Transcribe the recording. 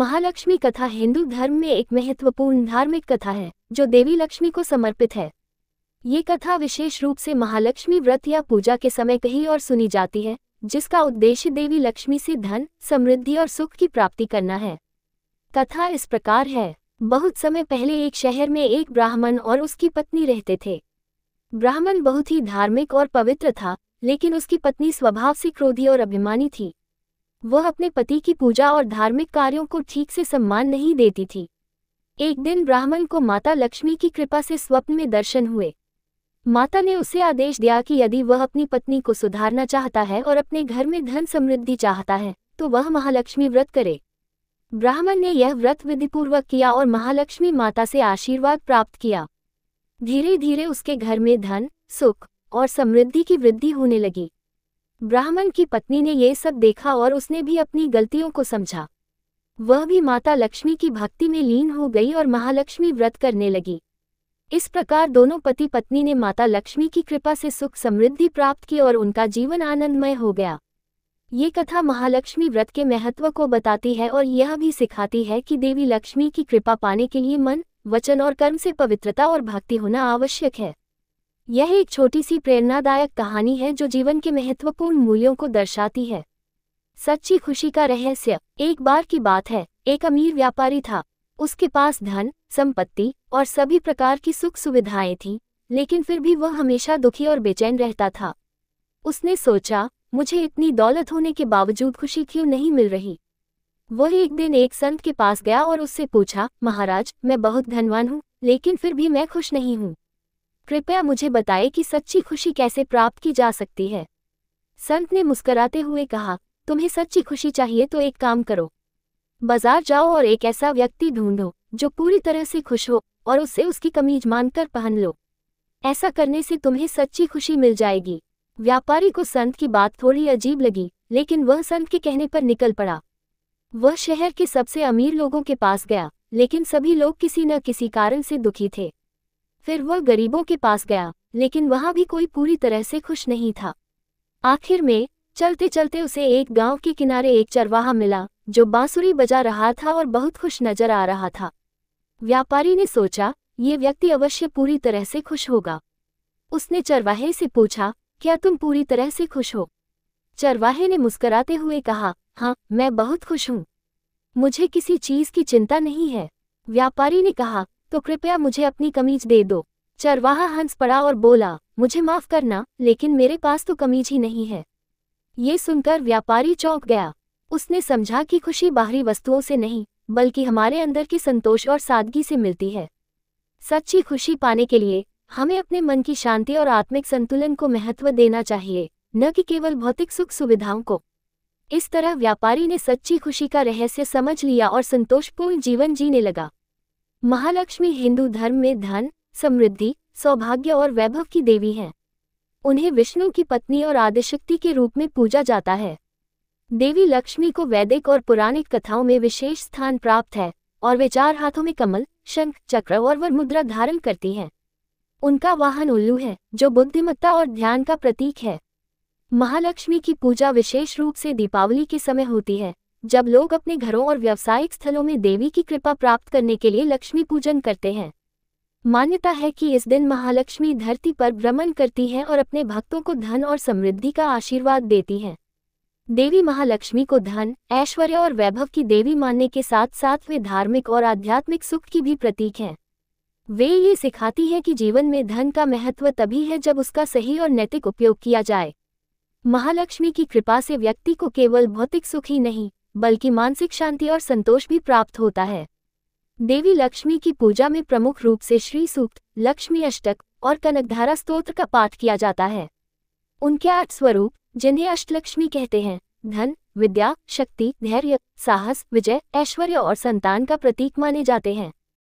महालक्ष्मी कथा हिंदू धर्म में एक महत्वपूर्ण धार्मिक कथा है जो देवी लक्ष्मी को समर्पित है ये कथा विशेष रूप से महालक्ष्मी व्रत या पूजा के समय कही और सुनी जाती है जिसका उद्देश्य देवी लक्ष्मी से धन समृद्धि और सुख की प्राप्ति करना है कथा इस प्रकार है बहुत समय पहले एक शहर में एक ब्राह्मण और उसकी पत्नी रहते थे ब्राह्मण बहुत ही धार्मिक और पवित्र था लेकिन उसकी पत्नी स्वभाव से क्रोधी और अभिमानी थी वह अपने पति की पूजा और धार्मिक कार्यों को ठीक से सम्मान नहीं देती थी एक दिन ब्राह्मण को माता लक्ष्मी की कृपा से स्वप्न में दर्शन हुए माता ने उसे आदेश दिया कि यदि वह अपनी पत्नी को सुधारना चाहता है और अपने घर में धन समृद्धि चाहता है तो वह महालक्ष्मी व्रत करे ब्राह्मण ने यह व्रत विधिपूर्वक किया और महालक्ष्मी माता से आशीर्वाद प्राप्त किया धीरे धीरे उसके घर में धन सुख और समृद्धि की वृद्धि होने लगी ब्राह्मण की पत्नी ने ये सब देखा और उसने भी अपनी गलतियों को समझा वह भी माता लक्ष्मी की भक्ति में लीन हो गई और महालक्ष्मी व्रत करने लगी इस प्रकार दोनों पति पत्नी ने माता लक्ष्मी की कृपा से सुख समृद्धि प्राप्त की और उनका जीवन आनंदमय हो गया ये कथा महालक्ष्मी व्रत के महत्व को बताती है और यह भी सिखाती है कि देवी लक्ष्मी की कृपा पाने के लिए मन वचन और कर्म से पवित्रता और भक्ति होना आवश्यक है यह एक छोटी सी प्रेरणादायक कहानी है जो जीवन के महत्वपूर्ण मूल्यों को दर्शाती है सच्ची खुशी का रहस्य एक बार की बात है एक अमीर व्यापारी था उसके पास धन संपत्ति और सभी प्रकार की सुख सुविधाएं थीं लेकिन फिर भी वह हमेशा दुखी और बेचैन रहता था उसने सोचा मुझे इतनी दौलत होने के बावजूद खुशी क्यों नहीं मिल रही वह एक दिन एक संत के पास गया और उससे पूछा महाराज मैं बहुत धनवान हूँ लेकिन फिर भी मैं खुश नहीं हूँ कृपया मुझे बताएं कि सच्ची खुशी कैसे प्राप्त की जा सकती है संत ने मुस्कराते हुए कहा तुम्हें सच्ची खुशी चाहिए तो एक काम करो बाजार जाओ और एक ऐसा व्यक्ति ढूंढो जो पूरी तरह से खुश हो और उसे उसकी कमीज मानकर पहन लो ऐसा करने से तुम्हें सच्ची खुशी मिल जाएगी व्यापारी को संत की बात थोड़ी अजीब लगी लेकिन वह संत के कहने पर निकल पड़ा वह शहर के सबसे अमीर लोगों के पास गया लेकिन सभी लोग किसी न किसी कारण से दुखी थे फिर वह गरीबों के पास गया लेकिन वहां भी कोई पूरी तरह से खुश नहीं था आखिर में चलते चलते उसे एक गांव के किनारे एक चरवाहा मिला जो बांसुरी बजा रहा था और बहुत खुश नजर आ रहा था व्यापारी ने सोचा ये व्यक्ति अवश्य पूरी तरह से खुश होगा उसने चरवाहे से पूछा क्या तुम पूरी तरह से खुश हो चरवाहे ने मुस्कराते हुए कहा हाँ मैं बहुत खुश हूँ मुझे किसी चीज की चिंता नहीं है व्यापारी ने कहा तो कृपया मुझे अपनी कमीज दे दो चरवाहा हंस पड़ा और बोला मुझे माफ करना लेकिन मेरे पास तो कमीज ही नहीं है ये सुनकर व्यापारी चौंक गया उसने समझा कि खुशी बाहरी वस्तुओं से नहीं बल्कि हमारे अंदर की संतोष और सादगी से मिलती है सच्ची खुशी पाने के लिए हमें अपने मन की शांति और आत्मिक संतुलन को महत्व देना चाहिए न कि केवल भौतिक सुख सुविधाओं को इस तरह व्यापारी ने सच्ची खुशी का रहस्य समझ लिया और संतोषपूर्ण जीवन जीने लगा महालक्ष्मी हिंदू धर्म में धन समृद्धि सौभाग्य और वैभव की देवी हैं उन्हें विष्णु की पत्नी और आदिशक्ति के रूप में पूजा जाता है देवी लक्ष्मी को वैदिक और पुराणिक कथाओं में विशेष स्थान प्राप्त है और वे चार हाथों में कमल शंख चक्र और वर मुद्रा धारण करती हैं उनका वाहन उल्लू है जो बुद्धिमत्ता और ध्यान का प्रतीक है महालक्ष्मी की पूजा विशेष रूप से दीपावली के समय होती है जब लोग अपने घरों और व्यावसायिक स्थलों में देवी की कृपा प्राप्त करने के लिए लक्ष्मी पूजन करते हैं मान्यता है कि इस दिन महालक्ष्मी धरती पर भ्रमण करती हैं और अपने भक्तों को धन और समृद्धि का आशीर्वाद देती हैं देवी महालक्ष्मी को धन ऐश्वर्य और वैभव की देवी मानने के साथ साथ वे धार्मिक और आध्यात्मिक सुख की भी प्रतीक हैं वे ये सिखाती हैं कि जीवन में धन का महत्व तभी है जब उसका सही और नैतिक उपयोग किया जाए महालक्ष्मी की कृपा से व्यक्ति को केवल भौतिक सुख ही नहीं बल्कि मानसिक शांति और संतोष भी प्राप्त होता है देवी लक्ष्मी की पूजा में प्रमुख रूप से श्री सूक्त लक्ष्मी अष्टक और कनकधारा स्तोत्र का पाठ किया जाता है उनके आठ स्वरूप जिन्हें अष्टलक्ष्मी कहते हैं धन विद्या शक्ति धैर्य साहस विजय ऐश्वर्य और संतान का प्रतीक माने जाते हैं